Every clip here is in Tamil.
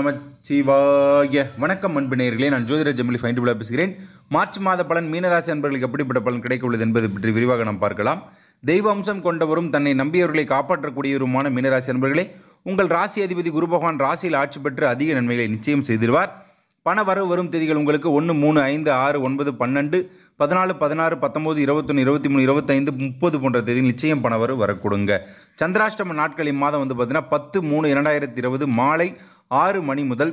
நமச்சிவாய வணக்கம் அன்பு நான் ஜோதிர ஜமிலி ஃபைண்ட் விழா பேசுகிறேன் மார்ச் மாத பலன் மீனராசி அன்பர்களுக்கு எப்படிப்பட்ட பலன் கிடைக்க உள்ளது என்பது பற்றி விரிவாக நாம் பார்க்கலாம் தெய்வ அம்சம் கொண்டவரும் தன்னை நம்பியவர்களை காப்பாற்றக்கூடியவருமான மீனராசி அன்பர்களே உங்கள் ராசி அதிபதி குரு பகவான் ராசியில் ஆட்சி பெற்று அதிக நன்மைகளை நிச்சயம் செய்திருவார் பண வரவு வரும் தேதிகள் உங்களுக்கு ஒன்று மூணு ஐந்து ஆறு ஒன்பது பன்னெண்டு பதினாலு பதினாறு பத்தொம்போது இருபத்தொன்று இருபத்தி மூணு இருபத்தைந்து முப்பது போன்ற தேதியில் நிச்சயம் பண வரவு வரக்கூடுங்க சந்திராஷ்டம நாட்கள் இம்மாதம் வந்து பார்த்தீங்கன்னா பத்து மூணு இரண்டாயிரத்தி இருபது மாலை ஆறு மணி முதல்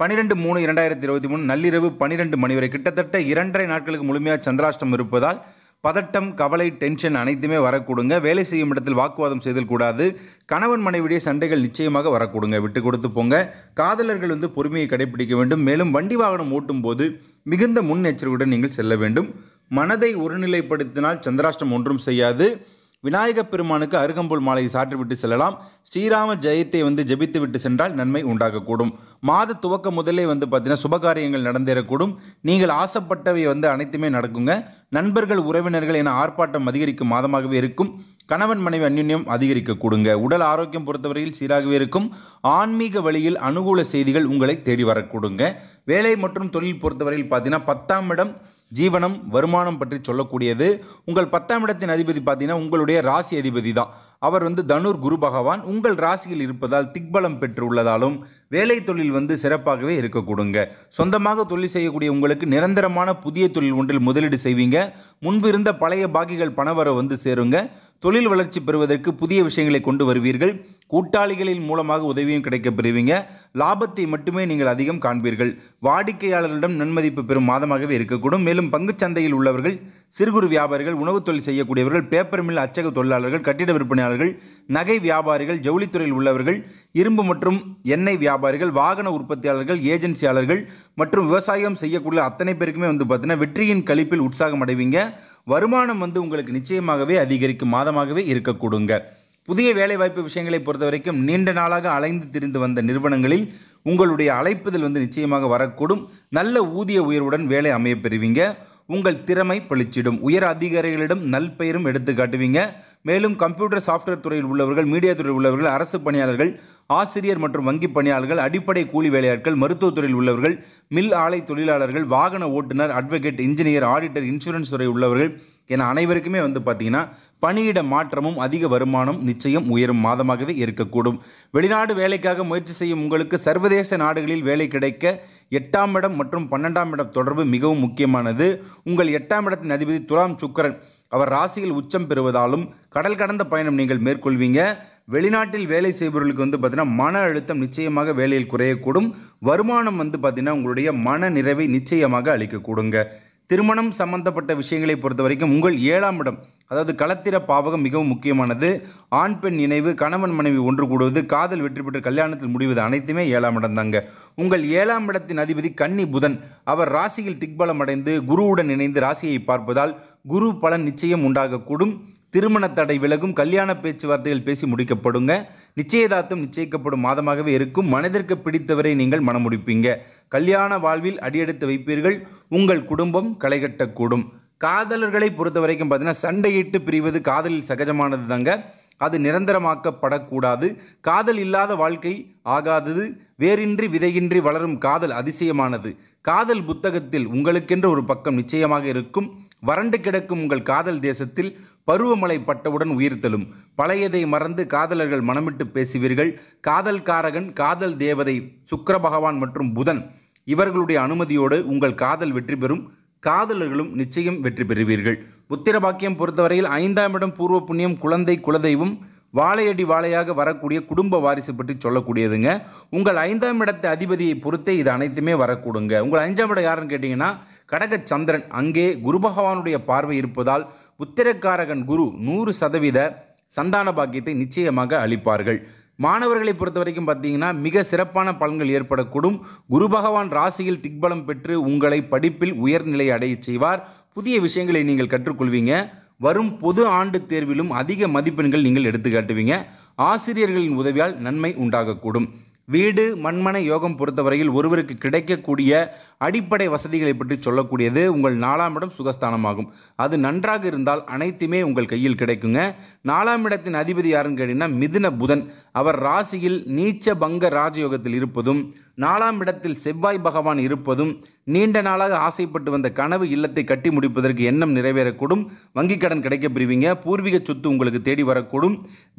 பன்னிரெண்டு மூணு இரண்டாயிரத்தி இருபத்தி மூணு நள்ளிரவு பன்னிரெண்டு மணி வரை கிட்டத்தட்ட இரண்டரை நாட்களுக்கு முழுமையாக சந்திராஷ்டம் இருப்பதால் பதட்டம் கவலை டென்ஷன் அனைத்துமே வரக்கூடுங்க வேலை செய்யும் இடத்தில் வாக்குவாதம் செய்தல் கூடாது கணவன் மனைவிடைய சண்டைகள் நிச்சயமாக வரக்கூடுங்க விட்டு கொடுத்து போங்க காதலர்கள் வந்து பொறுமையை கடைபிடிக்க வேண்டும் மேலும் வண்டி வாகனம் ஓட்டும் போது மிகுந்த முன்னெச்சரிக்கையுடன் நீங்கள் செல்ல வேண்டும் மனதை ஒருநிலைப்படுத்தினால் சந்திராஷ்டம் ஒன்றும் செய்யாது விநாயகப் பெருமானுக்கு அருகம்புல் மாலையை சாற்றிவிட்டு செல்லலாம் ஸ்ரீராம ஜெயத்தை வந்து ஜபித்து விட்டு சென்றால் நன்மை உண்டாகக்கூடும் மாத துவக்க முதலே வந்து பார்த்தீங்கன்னா சுபகாரியங்கள் நடந்தேறக்கூடும் நீங்கள் ஆசைப்பட்டவை வந்து அனைத்துமே நடக்குங்க நண்பர்கள் உறவினர்கள் என ஆர்ப்பாட்டம் அதிகரிக்கும் மாதமாகவே இருக்கும் கணவன் மனைவி அந்யுன்யம் அதிகரிக்க கூடுங்க உடல் ஆரோக்கியம் பொறுத்தவரையில் சீராகவே இருக்கும் ஆன்மீக வழியில் அனுகூல செய்திகள் உங்களை தேடி வரக்கூடுங்க வேலை மற்றும் தொழில் பொறுத்தவரையில் பார்த்தீங்கன்னா பத்தாம் இடம் ஜீவனம் வருமானம் பற்றி சொல்லக்கூடியது உங்கள் பத்தாம் இடத்தின் அதிபதி பார்த்தீங்கன்னா உங்களுடைய ராசி அதிபதி தான் அவர் வந்து தனுர் குரு பகவான் உங்கள் ராசியில் இருப்பதால் திக்பலம் பெற்று உள்ளதாலும் வேலை தொழில் வந்து சிறப்பாகவே இருக்கக்கூடுங்க சொந்தமாக தொழில் செய்யக்கூடிய உங்களுக்கு நிரந்தரமான புதிய தொழில் ஒன்றில் முதலீடு செய்வீங்க முன்பு இருந்த பழைய பாக்கிகள் பணவரை வந்து சேருங்க தொழில் வளர்ச்சி பெறுவதற்கு புதிய விஷயங்களை கொண்டு வருவீர்கள் கூட்டாளிகளின் மூலமாக உதவியும் கிடைக்க பெறுவீங்க லாபத்தை மட்டுமே நீங்கள் அதிகம் காண்பீர்கள் வாடிக்கையாளர்களிடம் நன்மதிப்பு பெறும் மாதமாகவே இருக்கக்கூடும் மேலும் சந்தையில் உள்ளவர்கள் சிறு குறு வியாபாரிகள் உணவுத் தொழில் செய்யக்கூடியவர்கள் பேப்பர் மில் அச்சக தொழிலாளர்கள் கட்டிட விற்பனையாளர்கள் நகை வியாபாரிகள் ஜவுளித்துறையில் உள்ளவர்கள் இரும்பு மற்றும் எண்ணெய் வியாபாரிகள் வாகன உற்பத்தியாளர்கள் ஏஜென்சியாளர்கள் மற்றும் விவசாயம் செய்யக்கூடிய அத்தனை பேருக்குமே வந்து பார்த்தீங்கன்னா வெற்றியின் கழிப்பில் உற்சாகம் அடைவீங்க வருமானம் வந்து உங்களுக்கு நிச்சயமாகவே அதிகரிக்கும் மாதமாகவே இருக்கக்கூடுங்க புதிய வேலைவாய்ப்பு விஷயங்களை பொறுத்த வரைக்கும் நீண்ட நாளாக அலைந்து திரிந்து வந்த நிறுவனங்களில் உங்களுடைய அழைப்புதல் வந்து நிச்சயமாக வரக்கூடும் நல்ல ஊதிய உயர்வுடன் வேலை அமையப்பெறுவீங்க உங்கள் திறமை பளிச்சிடும் உயர் அதிகாரிகளிடம் நல்பெயரும் எடுத்து காட்டுவீங்க மேலும் கம்ப்யூட்டர் சாஃப்ட்வேர் துறையில் உள்ளவர்கள் மீடியா துறையில் உள்ளவர்கள் அரசு பணியாளர்கள் ஆசிரியர் மற்றும் வங்கி பணியாளர்கள் அடிப்படை கூலி வேலையாட்கள் மருத்துவத்துறையில் உள்ளவர்கள் மில் ஆலை தொழிலாளர்கள் வாகன ஓட்டுநர் அட்வொகேட் இன்ஜினியர் ஆடிட்டர் இன்சூரன்ஸ் துறை உள்ளவர்கள் என அனைவருக்குமே வந்து பார்த்திங்கன்னா பணியிட மாற்றமும் அதிக வருமானம் நிச்சயம் உயரும் மாதமாகவே இருக்கக்கூடும் வெளிநாடு வேலைக்காக முயற்சி செய்யும் உங்களுக்கு சர்வதேச நாடுகளில் வேலை கிடைக்க எட்டாம் இடம் மற்றும் பன்னெண்டாம் இடம் தொடர்பு மிகவும் முக்கியமானது உங்கள் எட்டாம் இடத்தின் அதிபதி துலாம் சுக்கரன் அவர் ராசியில் உச்சம் பெறுவதாலும் கடல் கடந்த பயணம் நீங்கள் மேற்கொள்வீங்க வெளிநாட்டில் வேலை செய்பவர்களுக்கு வந்து பார்த்தீங்கன்னா மன அழுத்தம் நிச்சயமாக வேலையில் குறையக்கூடும் வருமானம் வந்து பார்த்திங்கன்னா உங்களுடைய மன நிறைவை நிச்சயமாக அளிக்கக்கூடுங்க திருமணம் சம்பந்தப்பட்ட விஷயங்களை பொறுத்த வரைக்கும் உங்கள் ஏழாம் இடம் அதாவது களத்திர பாவகம் மிகவும் முக்கியமானது ஆண் பெண் இணைவு கணவன் மனைவி ஒன்று கூடுவது காதல் வெற்றி பெற்று கல்யாணத்தில் முடிவது அனைத்துமே ஏழாம் இடம் தாங்க உங்கள் ஏழாம் இடத்தின் அதிபதி கன்னி புதன் அவர் ராசியில் திக்பலம் அடைந்து குருவுடன் இணைந்து ராசியை பார்ப்பதால் குரு பலன் நிச்சயம் உண்டாகக்கூடும் திருமண தடை விலகும் கல்யாண பேச்சுவார்த்தைகள் பேசி முடிக்கப்படுங்க நிச்சயதார்த்தம் நிச்சயிக்கப்படும் மாதமாகவே இருக்கும் மனதிற்கு பிடித்தவரை நீங்கள் முடிப்பீங்க கல்யாண வாழ்வில் அடியெடுத்து வைப்பீர்கள் உங்கள் குடும்பம் களைகட்டக்கூடும் காதலர்களை பொறுத்த வரைக்கும் பார்த்தீங்கன்னா சண்டையிட்டு பிரிவது காதலில் சகஜமானது தாங்க அது நிரந்தரமாக்கப்படக்கூடாது காதல் இல்லாத வாழ்க்கை ஆகாதது வேறின்றி விதையின்றி வளரும் காதல் அதிசயமானது காதல் புத்தகத்தில் உங்களுக்கென்று ஒரு பக்கம் நிச்சயமாக இருக்கும் வறண்டு கிடக்கும் உங்கள் காதல் தேசத்தில் பருவமழை பட்டவுடன் உயிர் தழும் பழையதை மறந்து காதலர்கள் மனமிட்டு பேசுவீர்கள் காதல் காரகன் காதல் தேவதை சுக்கர பகவான் மற்றும் புதன் இவர்களுடைய அனுமதியோடு உங்கள் காதல் வெற்றி பெறும் காதலர்களும் நிச்சயம் வெற்றி பெறுவீர்கள் உத்திரபாக்கியம் பாக்கியம் பொறுத்தவரையில் ஐந்தாம் இடம் பூர்வ புண்ணியம் குழந்தை குலதெய்வம் வாழையடி வாழையாக வரக்கூடிய குடும்ப வாரிசு பற்றி சொல்லக்கூடியதுங்க உங்கள் ஐந்தாம் இடத்து அதிபதியை பொறுத்தே இது அனைத்துமே வரக்கூடுங்க உங்கள் ஐந்தாம் இடம் யாருன்னு கேட்டிங்கன்னா கடக சந்திரன் அங்கே குரு பகவானுடைய பார்வை இருப்பதால் புத்திரக்காரகன் குரு நூறு சதவீத சந்தான பாக்கியத்தை நிச்சயமாக அளிப்பார்கள் மாணவர்களை பொறுத்த வரைக்கும் பார்த்தீங்கன்னா மிக சிறப்பான பலன்கள் ஏற்படக்கூடும் குரு பகவான் ராசியில் திக்பலம் பெற்று உங்களை படிப்பில் உயர்நிலை அடைய செய்வார் புதிய விஷயங்களை நீங்கள் கற்றுக்கொள்வீங்க வரும் பொது ஆண்டு தேர்விலும் அதிக மதிப்பெண்கள் நீங்கள் எடுத்து காட்டுவீங்க ஆசிரியர்களின் உதவியால் நன்மை உண்டாகக்கூடும் வீடு மண்மனை யோகம் பொறுத்தவரையில் ஒருவருக்கு கிடைக்கக்கூடிய அடிப்படை வசதிகளை பற்றி சொல்லக்கூடியது உங்கள் நாலாம் இடம் சுகஸ்தானமாகும் அது நன்றாக இருந்தால் அனைத்துமே உங்கள் கையில் கிடைக்குங்க நாலாம் இடத்தின் அதிபதி யாருன்னு கேட்டிங்கன்னா மிதுன புதன் அவர் ராசியில் நீச்ச பங்க ராஜயோகத்தில் இருப்பதும் நாலாம் இடத்தில் செவ்வாய் பகவான் இருப்பதும் நீண்ட நாளாக ஆசைப்பட்டு வந்த கனவு இல்லத்தை கட்டி முடிப்பதற்கு எண்ணம் நிறைவேறக்கூடும் வங்கிக் கடன் கிடைக்கப் பிரிவிங்க பூர்வீக சொத்து உங்களுக்கு தேடி வரக்கூடும்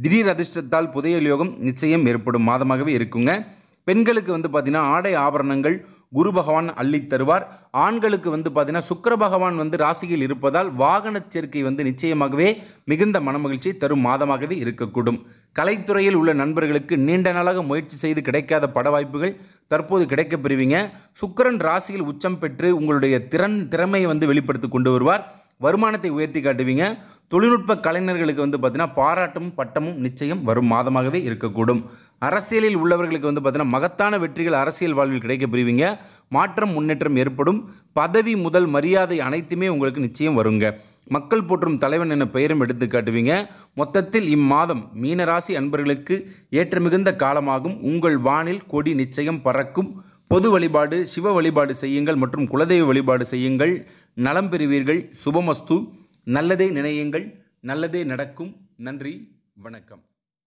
திடீர் அதிர்ஷ்டத்தால் புதையல் யோகம் நிச்சயம் ஏற்படும் மாதமாகவே இருக்குங்க பெண்களுக்கு வந்து பார்த்திங்கன்னா ஆடை ஆபரணங்கள் குரு பகவான் அள்ளி தருவார் ஆண்களுக்கு வந்து பார்த்தீங்கன்னா சுக்கர பகவான் வந்து ராசியில் இருப்பதால் வாகன சேர்க்கை வந்து நிச்சயமாகவே மிகுந்த மனமகிழ்ச்சியை தரும் மாதமாகவே இருக்கக்கூடும் கலைத்துறையில் உள்ள நண்பர்களுக்கு நீண்ட நாளாக முயற்சி செய்து கிடைக்காத பட வாய்ப்புகள் தற்போது கிடைக்கப் பெறுவீங்க சுக்கரன் ராசியில் உச்சம் பெற்று உங்களுடைய திறன் திறமையை வந்து வெளிப்படுத்தி கொண்டு வருவார் வருமானத்தை உயர்த்தி காட்டுவீங்க தொழில்நுட்ப கலைஞர்களுக்கு வந்து பார்த்திங்கன்னா பாராட்டும் பட்டமும் நிச்சயம் வரும் மாதமாகவே இருக்கக்கூடும் அரசியலில் உள்ளவர்களுக்கு வந்து பார்த்தீங்கன்னா மகத்தான வெற்றிகள் அரசியல் வாழ்வில் கிடைக்க புரிவீங்க மாற்றம் முன்னேற்றம் ஏற்படும் பதவி முதல் மரியாதை அனைத்துமே உங்களுக்கு நிச்சயம் வருங்க மக்கள் போற்றும் தலைவன் என பெயரும் எடுத்து காட்டுவீங்க மொத்தத்தில் இம்மாதம் மீனராசி அன்பர்களுக்கு ஏற்ற மிகுந்த காலமாகும் உங்கள் வானில் கொடி நிச்சயம் பறக்கும் பொது வழிபாடு சிவ வழிபாடு செய்யுங்கள் மற்றும் குலதெய்வ வழிபாடு செய்யுங்கள் நலம் பெறுவீர்கள் சுபமஸ்து நல்லதே நினையுங்கள் நல்லதே நடக்கும் நன்றி வணக்கம்